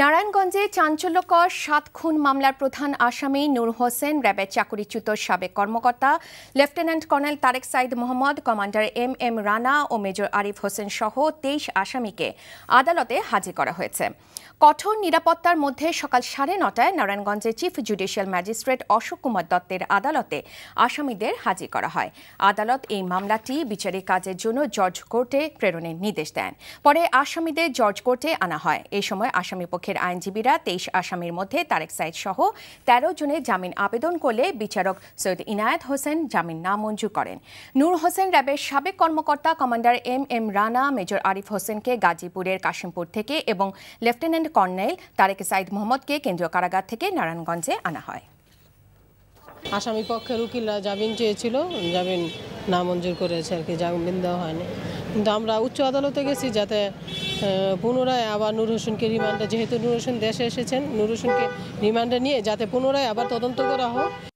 নারায়ণগঞ্জে চাঞ্চল্যকর সাত খুন মামলার প্রধান আসামি নূর হোসেন র্যাবের চাকরিচ্যুত সাবেক কর্মকর্তা lieutenant colonel Tareq Sayeed Mohammad commander M M Rana ও মেজর আরিফ হোসেন সহ তেইশ আসামিকে আদালতে হাজির করা হয়েছে কঠোর নিরাপত্তার মধ্যে সকাল সাড়ে নটায় নারায়ণগঞ্জের chief judicial magistrate Ashok Kumar দত্তের আদালতে আসামিদের হাজির করা হয় আদালত এই মামলাটি বিচারিক কাজের জন্য জর্জ কোর্টে প্রেরণের নির্দেশ দেন পরে আসামিদের জর্জ কোর্টে আনা হয় এই সময় আসামি পক্ষের আইনজীবীরা তেইশ আসামির মধ্যে তারেক সাইদ সহ তেরো জনের জামিন আবেদন করলে বিচারক সৈয়দ ইনায়েত হোসেন জামিন নামঞ্জুর করেন নূর হোসেন র্যাবের সাবেক কর্মকর্তা commander M M Rana major Arif হোসেনকে গাজীপুরের কাশিমপুর থেকে এবং lieutenant lieutenant colonel Tareq Sayeed মোহাম্মদকে কেন্দ্রীয় কারাগার থেকে নারায়ণগঞ্জে আনা হয় আসামি পক্ষের উকিলরা জামিন চেয়েছিল জামিন না মঞ্জুর করেছে আর কি জামিন দেওয়া হয়নি কিন্তু আমরা উচ্চ আদালতে গেছি যাতে পুনরায় আবার নূর হোসেনকে রিমান্ডে যেহেতু নূর হোসেন দেশে এসেছেন নূর হোসেনকে রিমান্ডে নিয়ে যাতে পুনরায় আবার তদন্ত করা হোক